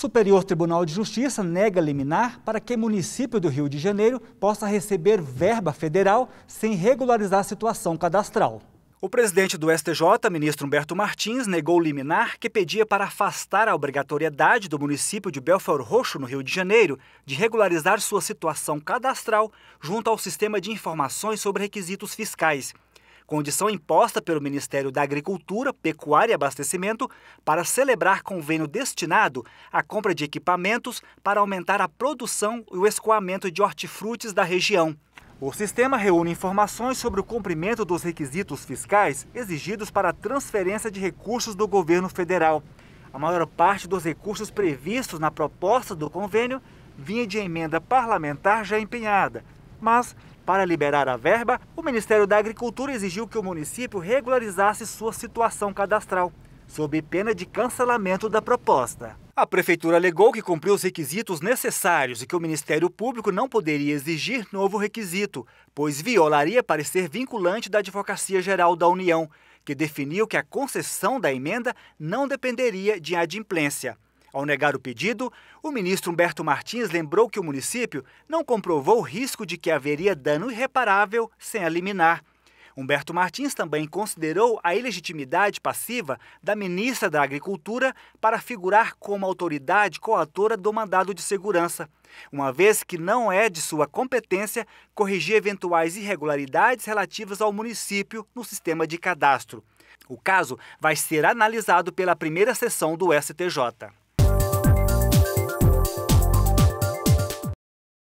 Superior Tribunal de Justiça nega liminar para que município do Rio de Janeiro possa receber verba federal sem regularizar a situação cadastral. O presidente do STJ, ministro Humberto Martins, negou liminar que pedia para afastar a obrigatoriedade do município de Belfort Roxo, no Rio de Janeiro, de regularizar sua situação cadastral junto ao Sistema de Informações sobre Requisitos Fiscais, condição imposta pelo Ministério da Agricultura, Pecuária e Abastecimento para celebrar convênio destinado à compra de equipamentos para aumentar a produção e o escoamento de hortifrutis da região. O sistema reúne informações sobre o cumprimento dos requisitos fiscais exigidos para a transferência de recursos do governo federal. A maior parte dos recursos previstos na proposta do convênio vinha de emenda parlamentar já empenhada, mas para liberar a verba, o Ministério da Agricultura exigiu que o município regularizasse sua situação cadastral, sob pena de cancelamento da proposta. A prefeitura alegou que cumpriu os requisitos necessários e que o Ministério Público não poderia exigir novo requisito, pois violaria parecer vinculante da Advocacia Geral da União, que definiu que a concessão da emenda não dependeria de adimplência. Ao negar o pedido, o ministro Humberto Martins lembrou que o município não comprovou o risco de que haveria dano irreparável sem eliminar. Humberto Martins também considerou a ilegitimidade passiva da ministra da Agricultura para figurar como autoridade coatora do mandado de segurança, uma vez que não é de sua competência corrigir eventuais irregularidades relativas ao município no sistema de cadastro. O caso vai ser analisado pela primeira sessão do STJ.